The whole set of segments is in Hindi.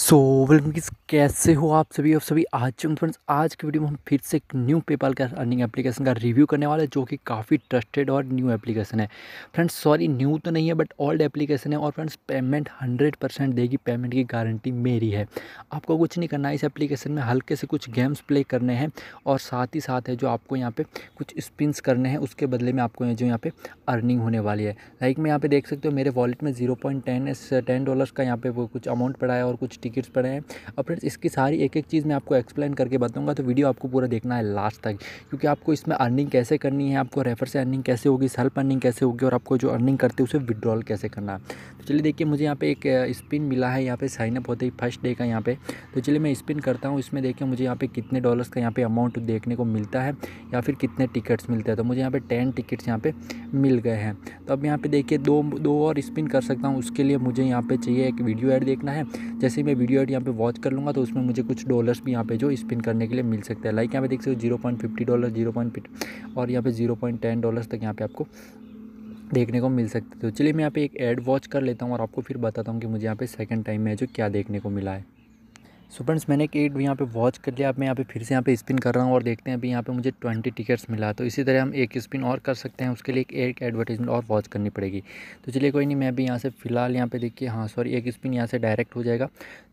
सो वेलकम किस कैसे हो आप सभी और सभी आज फ्रेंड्स आज की वीडियो में हम फिर से एक न्यू पेपाल का अर्निंग एप्लीकेशन का रिव्यू करने वाले जो कि काफ़ी ट्रस्टेड और न्यू एप्लीकेशन है फ्रेंड्स सॉरी न्यू तो नहीं है बट ओल्ड एप्लीकेशन है और फ्रेंड्स पेमेंट हंड्रेड परसेंट देगी पेमेंट की गारंटी मेरी है आपको कुछ नहीं करना है इस एप्लीकेशन में हल्के से कुछ गेम्स प्ले करने हैं और साथ ही साथ है जो आपको यहाँ पर कुछ स्पिनस करने हैं उसके बदले में आपको जो यहाँ पर अर्निंग होने वाली है लाइक मैं यहाँ पर देख सकते हो मेरे वॉलेट में जीरो पॉइंट टेन टेन का यहाँ पर कुछ अमाउंट पड़ा है और कुछ स्टिकर्स पड़े हैं और फ्रेंड्स इसकी सारी एक एक चीज़ मैं आपको एक्सप्लेन करके बताऊँगा तो वीडियो आपको पूरा देखना है लास्ट तक क्योंकि आपको इसमें अर्निंग कैसे करनी है आपको रेफर से अर्निंग कैसे होगी सेल्फ अर्निंग कैसे होगी और आपको जो अर्निंग करते हैं उसे विड्रॉल कैसे करना तो चलिए देखिए मुझे यहाँ पे एक स्पिन मिला है यहाँ पे साइनअप होते ही फर्स्ट डे का यहाँ पे तो चलिए मैं स्पिन करता हूँ इसमें देखिए मुझे यहाँ पे कितने डॉलर्स का यहाँ पे अमाउंट देखने को मिलता है या फिर कितने टिकट्स मिलते हैं तो मुझे यहाँ पे टेन टिकट्स यहाँ पे मिल गए हैं तो अब यहाँ पे देखिए दो दो और स्पिन कर सकता हूँ उसके लिए मुझे यहाँ पे चाहिए एक वीडियो ऐड देखना है जैसे मैं मैं वीडियो एड यहाँ पे वॉच कर लूँगा तो उसमें मुझे कुछ डॉलर्स भी यहाँ पे जो स्पिन करने के लिए मिल सकता है लाइक यहाँ पे देख सकते हो zero point fifty dollar zero point और यहाँ पे जीरो पॉइंट टेन डॉलर्स तक यहाँ पे आपको देखने को मिल सकते तो चलिए मैं यहाँ पे एक एड वॉच कर लेता हूँ और आपको फिर बताता हूँ कि मुझे यहाँ पे सेकंड टाइम में जो क्या देखने को मिला है सो फ्रेंड्स मैंने एक एट यहाँ पे वॉच कर लिया अब मैं यहाँ पे फिर से यहाँ पे स्पिन कर रहा हूँ और देखते हैं अभी यहाँ पे मुझे ट्वेंटी टिकट्स मिला तो इसी तरह हम एक स्पिन और कर सकते हैं उसके लिए एक एडवर्टीजमेंट और वॉच करनी पड़ेगी तो चलिए कोई नहीं मैं अभी यहाँ से फ़िलहाल यहाँ पे देखिए हाँ सॉरी एक स्पिन यहाँ से डायरेक्ट हो जाएगा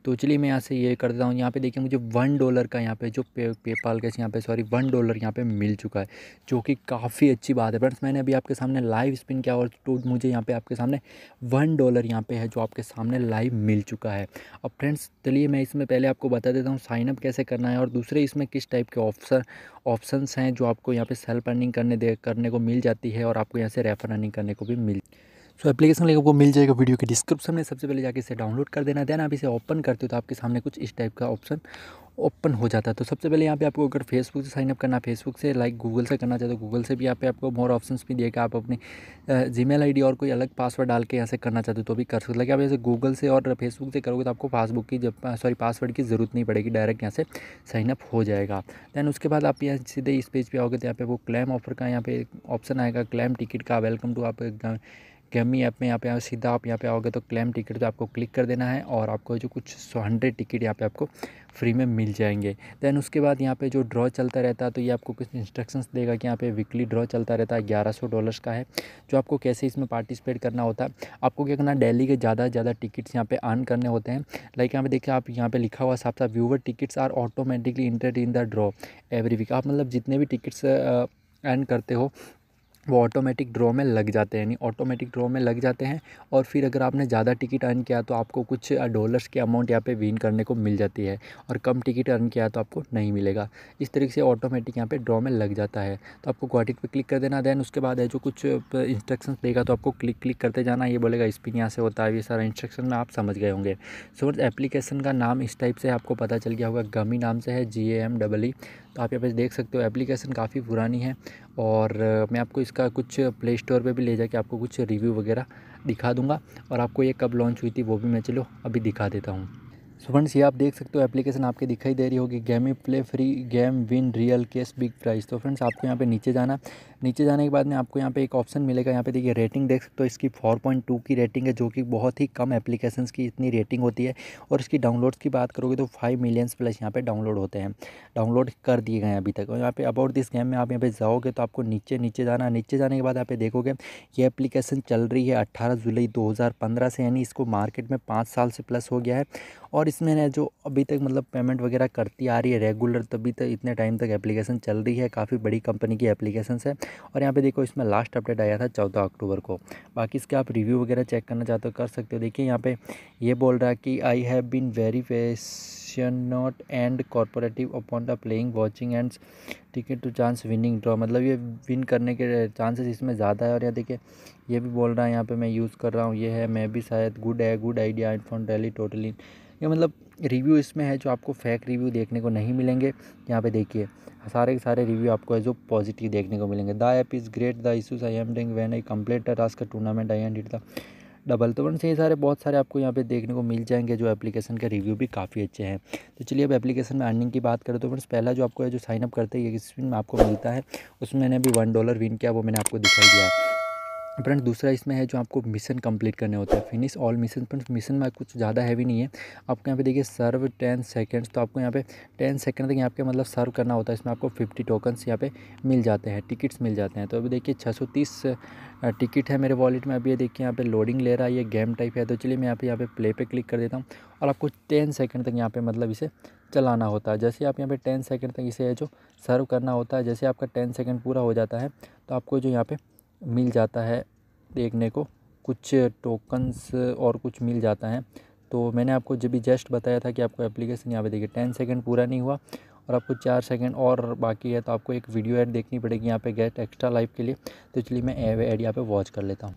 तो चलिए मैं यहाँ से ये कर देता हूँ यहाँ पे देखिए मुझे वन डॉलर का यहाँ पे जो पे पेपाल कैसे यहाँ पे सॉरी वन डॉलर यहाँ पे मिल चुका है जो कि काफ़ी अच्छी बात है फ्रेंड्स मैंने अभी आपके सामने लाइव स्पिन किया और टू मुझे यहाँ पे आपके सामने वन डॉलर यहाँ पे है जो आपके सामने लाइव मिल चुका है अब फ्रेंड्स चलिए मैं इसमें पहले आपको बता देता हूँ साइनअप कैसे करना है और दूसरे इसमें किस टाइप के ऑप्शन ऑप्शंस हैं जो आपको यहाँ पे सेल्फ अर्निंग करने दे करने को मिल जाती है और आपको यहाँ से रेफर अर्निंग करने को भी मिल सो so, एप्लीकेशन लेकर आपको मिल जाएगा वीडियो के डिस्क्रिप्शन में सबसे पहले जाके इसे डाउनलोड कर देना देन आप इसे ओपन करते हो तो आपके सामने कुछ इस टाइप का ऑप्शन ओपन हो जाता है तो सबसे पहले यहाँ पे आपको अगर फेसबुक से साइनअप करना फेसबुक से लाइक गूगल से करना चाहते हो गूगल से भी यहाँ पे आपको मोर ऑप्शंस भी दिएगा आप अपने जी मेल और कोई अलग पासवर्ड डाल के यहाँ से करना चाहते हो तो भी कर सकते लगे आप जैसे गूगल से और फेसबुक से करोगे तो आपको पासबुक की जब सॉरी पासवर्ड की ज़रूरत नहीं पड़ेगी डायरेक्ट यहाँ से साइनअप हो जाएगा दैन उसके बाद आप यहाँ सीधे इस पेज पर आओगे तो यहाँ पे आपको क्लेम ऑफर का यहाँ पे ऑप्शन आएगा क्लेम टिकट का वेलकम टू आप कि ऐप में यहाँ पे सीधा आप यहाँ पे आओगे तो क्लेम टिकट तो आपको क्लिक कर देना है और आपको जो कुछ सौ हंड्रेड टिकट यहाँ पे आपको फ्री में मिल जाएंगे दैन उसके बाद यहाँ पे जो ड्रॉ चलता रहता है तो ये आपको कुछ इंस्ट्रक्शंस देगा कि यहाँ पे वीकली ड्रॉ चलता रहता है ग्यारह सौ डॉलर्स का है जो आपको कैसे इसमें पार्टिसिपेट करना होता है आपको क्या करना डेली के ज़्यादा से ज़्यादा टिकट्स यहाँ पे अर्न करने होते हैं लाइक यहाँ पे देखिए आप यहाँ पे लिखा हुआ साफ साफ viewer tickets are automatically enter in the draw every week आप मतलब जितने भी टिकट्स अर्न करते हो वो ऑटोमेटिक ड्रॉ में लग जाते हैं यानी ऑटोमेटिक ड्रॉ में लग जाते हैं और फिर अगर आपने ज़्यादा टिकट अर्न किया तो आपको कुछ डॉलर्स के अमाउंट यहाँ पे विन करने को मिल जाती है और कम टिकट अर्न किया तो आपको नहीं मिलेगा इस तरीके से ऑटोमेटिक यहाँ पे ड्रॉ में लग जाता है तो आपको क्वाटिक पर क्लिक कर देना दैन उसके बाद है जो कुछ इंस्ट्रक्शन देगा तो आपको क्लिक क्लिक करते जाना ये बोलेगा स्पिन यहाँ से होता है ये सारा इंस्ट्रक्शन में आप समझ गए होंगे सो एप्लीकेशन का नाम इस टाइप से आपको पता चल गया होगा गमी नाम से है जी ए एम डबल ई आप यहाँ पे देख सकते हो एप्लीकेशन काफ़ी पुरानी है और मैं आपको इसका कुछ प्ले स्टोर पर भी ले जाके आपको कुछ रिव्यू वगैरह दिखा दूँगा और आपको ये कब लॉन्च हुई थी वो भी मैं चलो अभी दिखा देता हूँ सो फ्रेंड्स ये आप देख सकते हो एप्लीकेशन आपके दिखाई दे रही होगी Gamee play free game win real cash big prize तो फ्रेंड्स आपको यहाँ पे नीचे जाना नीचे जाने के बाद में आपको यहाँ पे एक ऑप्शन मिलेगा यहाँ पे देखिए रेटिंग देख सकते हो इसकी 4.2 की रेटिंग है जो कि बहुत ही कम एप्लीकेशन की इतनी रेटिंग होती है और इसकी डाउनलोड्स की बात करोगे तो फाइव मिलियंस प्लस यहाँ पर डाउनलोड होते हैं डाउनलोड कर दिए गए हैं अभी तक और यहाँ पे अबाउट दिस गेम में आप यहाँ पे जाओगे तो आपको नीचे नीचे जाना नीचे जाने के बाद यहाँ पे देखोगे ये एप्लीकेशन चल रही है अट्ठारह जुलाई दो से यानी इसको मार्केट में पाँच साल से प्लस हो गया है और इसमें ना जो अभी तक मतलब पेमेंट वगैरह करती आ रही है रेगुलर तभी तक इतने टाइम तक एप्लीकेशन चल रही है काफ़ी बड़ी कंपनी की एप्लीकेशन है और यहाँ पर देखो इसमें लास्ट अपडेट आया था चौदह अक्टूबर को बाकी इसके आप रिव्यू वगैरह चेक करना चाहते हो तो कर सकते हो देखिए यहाँ पर ये बोल रहा है कि I have been very fashion not and cooperative upon the playing watching and ticket to chance winning draw मतलब ये विन करने के चांसेस इसमें ज़्यादा है और यहाँ देखिए ये भी बोल रहा है यहाँ पे मैं यूज़ कर रहा हूँ ये है मैं भी शायद गुड है good idea iPhone daily totally ये मतलब रिव्यू इसमें है जो आपको फेक रिव्यू देखने को नहीं मिलेंगे यहाँ पे देखिए सारे के सारे रिव्यू आपको है जो पॉजिटिव देखने को मिलेंगे the app is great the issues I am ding when I complete task tournament I and it the double तो से ये सारे बहुत सारे आपको यहाँ पे देखने को मिल जाएंगे जो एप्लीकेशन के रिव्यू भी काफ़ी अच्छे हैं तो चलिए अब एप्लीकेशन में अर्निंग की बात करें तो फ्रेंड्स पहला जो आपको है जो साइनअप करते हैं ये स्क्रीन में आपको मिलता है उसमें मैंने अभी वन डॉलर विन किया वो मैंने आपको दिखाई दिया है फ्रेंड दूसरा इसमें है जो आपको मिशन कंप्लीट करने होते हैं finish all mission friend mission में कुछ ज़्यादा हैवी नहीं है आपको यहाँ पे देखिए सर्व टेन सेकेंड्स तो आपको यहाँ पे टेन सेकेंड तक यहाँ पे मतलब सर्व करना होता है इसमें आपको फिफ्टी टोकन्स यहाँ पे मिल जाते हैं टिकट्स मिल जाते हैं तो अभी देखिए छः टिकट है मेरे वॉलेट में अभी ये देखिए यहाँ पर लोडिंग ले रहा है ये गेम टाइप है तो चलिए मैं यहाँ पर यहाँ पर प्ले पर क्लिक कर देता हूँ और आपको टेन सेकेंड तक यहाँ पर मतलब इसे चलाना होता है जैसे आप यहाँ पे टेन सेकंड तक इसे जो सर्व करना होता है जैसे आपका टेन सेकंड पूरा हो जाता है तो आपको जो यहाँ पर मिल जाता है देखने को कुछ टोकन्स और कुछ मिल जाता है तो मैंने आपको जब भी जस्ट बताया था कि आपको एप्लीकेशन यहाँ पे देखिए टेन सेकंड पूरा नहीं हुआ और आपको चार सेकंड और बाकी है तो आपको एक वीडियो ऐड देखनी पड़ेगी यहाँ पे गेट एक्स्ट्रा लाइफ के लिए तो इसलिए मैं ऐड यहाँ पर वॉच कर लेता हूँ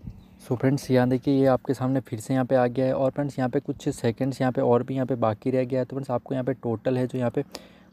सो फ्रेंड्स यहाँ देखिए ये आपके सामने फिर से यहाँ पे आ गया है और फ्रेंड्स यहाँ पे कुछ सेकंड्स यहाँ पे और भी यहाँ पे बाकी रह गया है तो फ्रेंड्स आपको यहाँ पे टोटल है जो यहाँ पे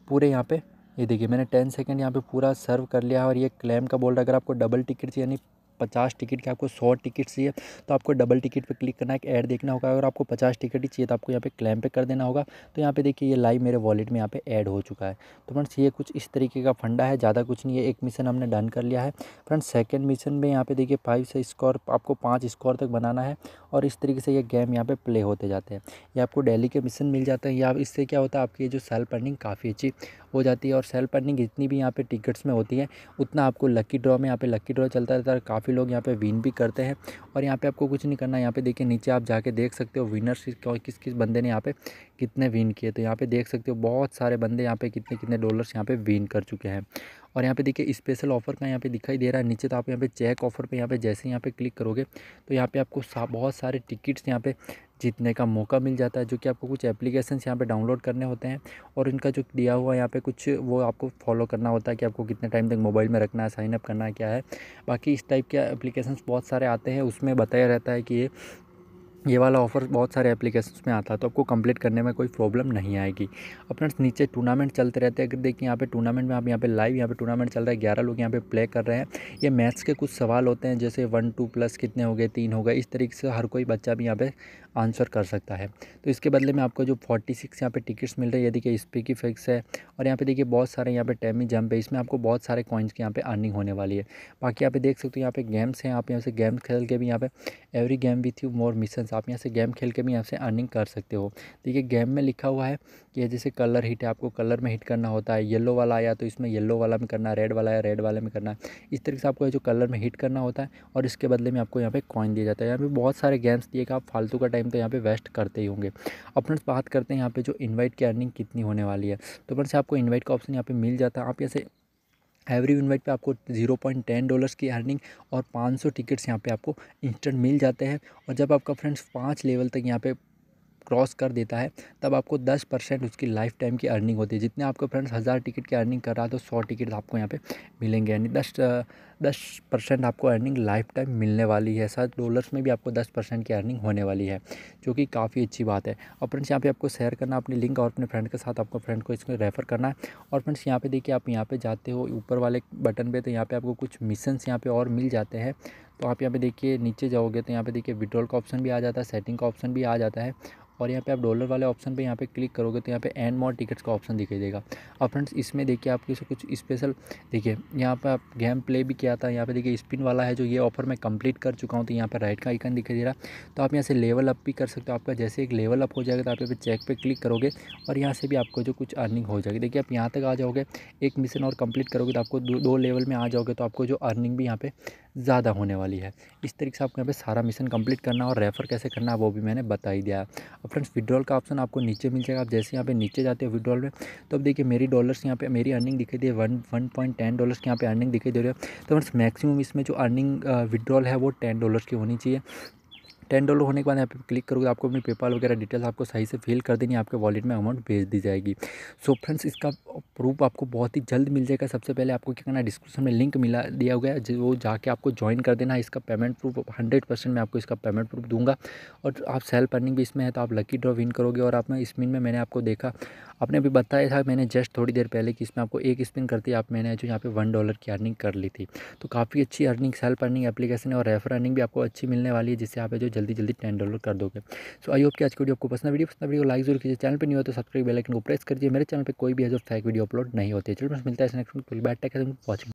पूरे यहाँ पे ये देखिए मैंने टेन सेकेंड यहाँ पे पूरा सर्व कर लिया है और ये क्लेम का बोल रहा है अगर आपको डबल टिकट चाहिए यानी पचास टिकट के आपको सौ टिकट चाहिए तो आपको डबल टिकट पर क्लिक करना है एक ऐड देखना होगा अगर आपको पचास टिकट ही चाहिए तो आपको यहाँ पे क्लेम पे कर देना होगा तो यहाँ पे देखिए ये लाइव मेरे वॉलेट में यहाँ पे ऐड हो चुका है तो फ्रेंड्स ये कुछ इस तरीके का फंडा है ज़्यादा कुछ नहीं है एक मिशन हमने डन कर लिया है फ्रेंड्स सेकेंड मिशन में यहाँ पे देखिए फाइव से स्कोर आपको पाँच स्कोर तक बनाना है और इस तरीके से ये गेम यहाँ पर प्ले होते जाते हैं या आपको डेली के मिशन मिल जाते हैं या इससे क्या होता है आपकी जो सेल्फ अर्निंग काफ़ी अच्छी हो जाती है और सेल्फ अर्निंग जितनी भी यहाँ पर टिकट्स में होती है उतना आपको लकी ड्रॉ में यहाँ पर लकी ड्रॉ चलता रहता है काफ़ी काफ़ी लोग यहाँ पे विन भी करते हैं और यहाँ पे आपको कुछ नहीं करना यहाँ पे देखिए नीचे आप जाके देख सकते हो विनर्स किस किस बंदे ने यहाँ पे कितने विन किए तो यहाँ पे देख सकते हो बहुत सारे बंदे यहाँ पे कितने कितने डॉलर्स यहाँ पे विन कर चुके हैं और यहाँ पे देखिए स्पेशल ऑफर का यहाँ पे दिखाई दे रहा है नीचे तो आप यहाँ पे चेक ऑफर पे यहाँ पे जैसे यहाँ पे क्लिक करोगे तो यहाँ पे आपको सा बहुत सारे टिकट्स यहाँ पे जीतने का मौका मिल जाता है जो कि आपको कुछ एप्लीकेशन यहाँ पे डाउनलोड करने होते हैं और उनका जो दिया हुआ यहाँ पे कुछ वो आपको फॉलो करना होता है कि आपको कितने टाइम तक मोबाइल में रखना है साइनअप करना है क्या है बाकी इस टाइप के एप्लीकेशन बहुत सारे आते हैं उसमें बताया रहता है कि ये ये वाला ऑफ़र बहुत सारे एप्लीकेशन में आता है तो आपको कंप्लीट करने में कोई प्रॉब्लम नहीं आएगी अपना नीचे टूर्नामेंट चलते रहते हैं अगर देखिए यहाँ पे टूर्नामेंट में आप यहाँ पे लाइव यहाँ पे टूर्नामेंट चल रहा है ग्यारह लोग यहाँ पे प्ले कर रहे हैं ये मैथ्स के कुछ सवाल होते हैं जैसे वन टू प्लस कितने हो गए तीन हो गए इस तरीके से हर कोई बच्चा भी यहाँ पर आंसर कर सकता है तो इसके बदले में आपको जो फोर्टी सिक्स यहाँ पर टिकट्स मिल रही है देखिए इस की फिक्स है और यहाँ पे देखिए बहुत सारे यहाँ पे टेमी जंप है इसमें आपको बहुत सारे कॉइन्स की यहाँ पे अर्निंग होने वाली है बाकी यहाँ पे देख सकते हो यहाँ पे गेम्स हैं आप यहाँ से गेम खेल के भी यहाँ पे every game with you more mission आप यहाँ से गेम खेल के भी यहाँ से अर्निंग कर सकते हो देखिए गेम में लिखा हुआ है कि जैसे कलर हिट है आपको कलर में हिट करना होता है येलो वाला आया तो इसमें येलो वाला में करना रेड वाला आया रेड वाले में करना इस तरीके से आपको जो कलर में हिट करना होता है और इसके बदले में आपको यहाँ पे कॉइन दिया जाता है यहाँ पे बहुत सारे गेम्स दिए आप फालतू का टाइम तो यहाँ पे वेस्ट करते ही होंगे अब फ्रेंड्स बात करते हैं यहाँ पे जो इनवाइट की अर्निंग कितनी होने वाली है तो फ्रेंड्स आपको इनवाइट का ऑप्शन यहाँ पे मिल जाता है आप यहाँ से एवरी इन्वाइट पे आपको जीरो पॉइंट टेन डॉलर्स की अर्निंग और पाँच सौ टिकट्स यहाँ पे आपको इंस्टेंट मिल जाते हैं और जब आपका फ्रेंड्स पांच लेवल तक यहाँ पे क्रॉस कर देता है तब आपको दस परसेंट उसकी लाइफ टाइम की अर्निंग होती है जितने आपको फ्रेंड्स हज़ार टिकट की अर्निंग कर रहा है तो सौ टिकट आपको यहाँ पे मिलेंगे यानी दस दस परसेंट आपको अर्निंग लाइफ टाइम मिलने वाली है साथ डॉलर्स में भी आपको दस परसेंट की अर्निंग होने वाली है जो कि काफ़ी अच्छी बात है और फ्रेंड्स यहाँ पे आपको शेयर करना अपने लिंक और अपने फ्रेंड के साथ आपको फ्रेंड को इसमें रेफ़र करना है और फ्रेंड्स यहाँ पे देखिए आप यहाँ पे जाते हो ऊपर वाले बटन पर तो यहाँ पर आपको कुछ मिशंस यहाँ पर और मिल जाते हैं तो आप यहाँ पे देखिए नीचे जाओगे तो यहाँ पे देखिए विड्रॉल का ऑप्शन भी आ जाता है सेटिंग का ऑप्शन भी आ जाता है और यहाँ पे आप डॉलर वाले ऑप्शन पे यहाँ पे क्लिक करोगे तो यहाँ पे एंड मोर टिकट्स का ऑप्शन दिखाई देगा और फ्रेंड्स इसमें देखिए आपको कुछ स्पेशल देखिए यहाँ पे आप गेम प्ले भी किया था यहाँ पे देखिए स्पिन वाला है जो ये ऑफर मैं कंप्लीट कर चुका हूँ तो यहाँ पर राइट का आइकन दिखाई दे रहा तो आप यहाँ से लेवल अप भी कर सकते हो आपका जैसे एक लेवल अप हो जाएगा तो आप यहाँ पर चेक पर क्लिक करोगे और यहाँ से भी आपको जो कुछ अर्निंग हो जाएगी देखिए आप यहाँ तक आ जाओगे एक मिशन और कंप्लीट करोगे तो आपको दो लेवल में आ जाओगे तो आपको जो अर्निंग भी यहाँ पर ज़्यादा होने वाली है इस तरीके से आपको यहाँ पे सारा मिशन कंप्लीट करना और रेफ़र कैसे करना है वो भी मैंने बता ही दिया अब फ्रेंड्स विड्रॉल का ऑप्शन आपको नीचे मिल जाएगा आप जैसे यहाँ पे नीचे जाते हो विड्रॉल में तो अब देखिए मेरी डॉलर्स यहाँ पे मेरी अर्निंग दिखाई दे one one point ten dollars की यहाँ पे अर्निंग दिखाई दे रही है तो फ्रेंड्स मैक्सिमम इसमें जो अर्निंग विड्रॉल है वो टेन डॉलर्स की होनी चाहिए टेन डॉलर होने के बाद यहाँ पे क्लिक करोगे आपको अपनी पेपाल वगैरह डिटेल्स आपको सही से फिल कर देनी आपके वॉलेट में अमाउंट भेज दी जाएगी सो so फ्रेंड्स इसका प्रूफ आपको बहुत ही जल्द मिल जाएगा सबसे पहले आपको क्या करना डिस्क्रिप्शन में लिंक मिला दिया हुआ है वो जाके आपको ज्वाइन कर देना है इसका पेमेंट प्रूफ हंड्रेड परसेंट मैं आपको इसका पेमेंट प्रूफ दूंगा और आप सेल्फ अर्निंग भी इसमें है तो आप लकी ड्रॉ विन करोगे और आप में इसमें में मैंने आपको देखा आपने अभी बताया था मैंने जस्ट थोड़ी देर पहले कि इसमें आपको एक स्पिन करते आप मैंने जो यहाँ पे वन डॉलर की अर्निंग कर ली थी तो काफ़ी अच्छी अर्निंग सेल्फ अर्निंग एप्लीकेशन और रेफर अर्निंग भी आपको अच्छी मिलने वाली है जिससे आप जो जल्दी जल्दी टेन डॉलर कर दोगे सो आई होप कि आज की वीडियो आपको पसंद वीडियो पसंद वीडियो लाइक जरूर कीजिए चैनल पर नहीं हो तो सब्सक्राइब बेलाइन को प्रेस कर दिए मेरे चैनल पर कोई भी है जो फैक वीडियो अपलोड नहीं होते चलो मिलता है नेक्स्ट वीडियो वॉचिंग